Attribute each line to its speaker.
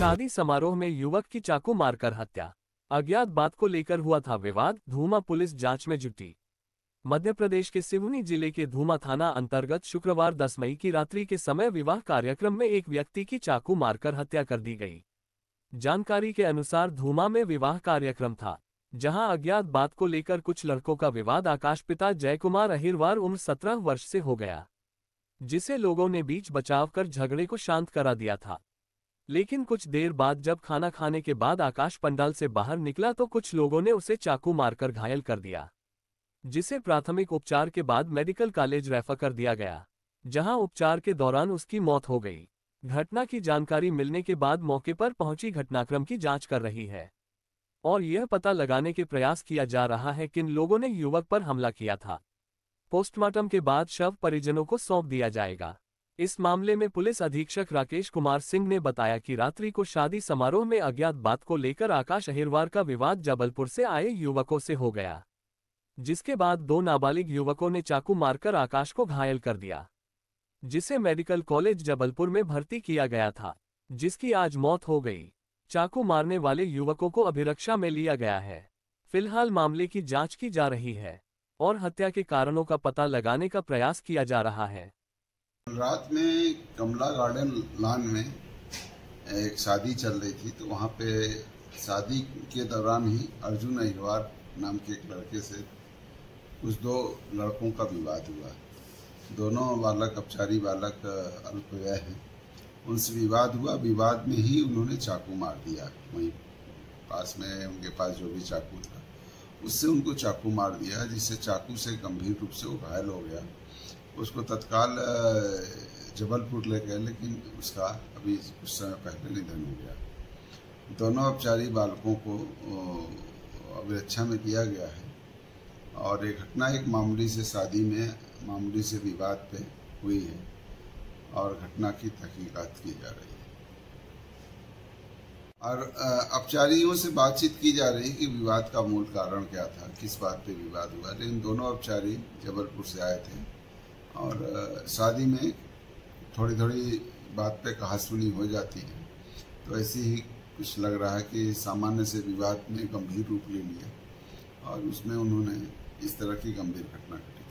Speaker 1: शादी समारोह में युवक की चाकू मारकर हत्या अज्ञात बात को लेकर हुआ था विवाद धूमा पुलिस जांच में जुटी मध्य प्रदेश के सिवनी जिले के धूमा थाना अंतर्गत शुक्रवार 10 मई की रात्रि के समय विवाह कार्यक्रम में एक व्यक्ति की चाकू मारकर हत्या कर दी गई जानकारी के अनुसार धूमा में विवाह कार्यक्रम था जहां अज्ञात बात को लेकर कुछ लड़कों का विवाद आकाश पिता जयकुमार अहिरवार उम्र सत्रह वर्ष से हो गया जिसे लोगों ने बीच बचाव कर झगड़े को शांत करा दिया था लेकिन कुछ देर बाद जब खाना खाने के बाद आकाश पंडाल से बाहर निकला तो कुछ लोगों ने उसे चाकू मारकर घायल कर दिया जिसे प्राथमिक उपचार के बाद मेडिकल कॉलेज रेफर कर दिया गया जहां उपचार के दौरान उसकी मौत हो गई घटना की जानकारी मिलने के बाद मौके पर पहुंची घटनाक्रम की जांच कर रही है और यह पता लगाने के प्रयास किया जा रहा है किन लोगों ने युवक पर हमला किया था पोस्टमार्टम के बाद शव परिजनों को सौंप दिया जाएगा इस मामले में पुलिस अधीक्षक राकेश कुमार सिंह ने बताया कि रात्रि को शादी समारोह में अज्ञात बात को लेकर आकाश अहिरवार का विवाद जबलपुर से आए युवकों से हो गया जिसके बाद दो नाबालिग युवकों ने चाकू मारकर आकाश को घायल कर दिया जिसे मेडिकल कॉलेज जबलपुर में भर्ती किया गया था जिसकी आज मौत हो गई चाकू मारने वाले युवकों को अभिरक्षा में लिया गया है फिलहाल मामले की जांच की जा रही है और हत्या के कारणों का पता लगाने का प्रयास किया जा रहा है
Speaker 2: रात में कमला गार्डन लान में एक शादी चल रही थी तो वहाँ पे शादी के दौरान ही अर्जुन अहिवार नाम के एक लड़के से कुछ दो लड़कों का विवाद हुआ दोनों बालक अपचारी बालक अल्पव्यय हैं उनसे विवाद हुआ विवाद में ही उन्होंने चाकू मार दिया वहीं पास में उनके पास जो भी चाकू था उससे उनको चाकू मार दिया जिससे चाकू से गंभीर रूप से वो घायल हो गया उसको तत्काल जबलपुर ले गए लेकिन उसका अभी कुछ समय पहले निधन हो गया दोनों औपचारी बालकों को अभिरक्षा में किया गया है और ये घटना एक मामूली से शादी में मामूली से विवाद पे हुई है और घटना की तहकीकत की जा रही है और औपचारियों से बातचीत की जा रही कि विवाद का मूल कारण क्या था किस बात पे विवाद हुआ लेकिन दोनों औपचारी जबलपुर से आए थे और शादी में थोड़ी थोड़ी बात पे कहा सुनी हो जाती है तो ऐसे ही कुछ लग रहा है कि सामान्य से विवाद ने गंभीर रूप ले लिया और उसमें उन्होंने इस तरह की गंभीर घटना घटी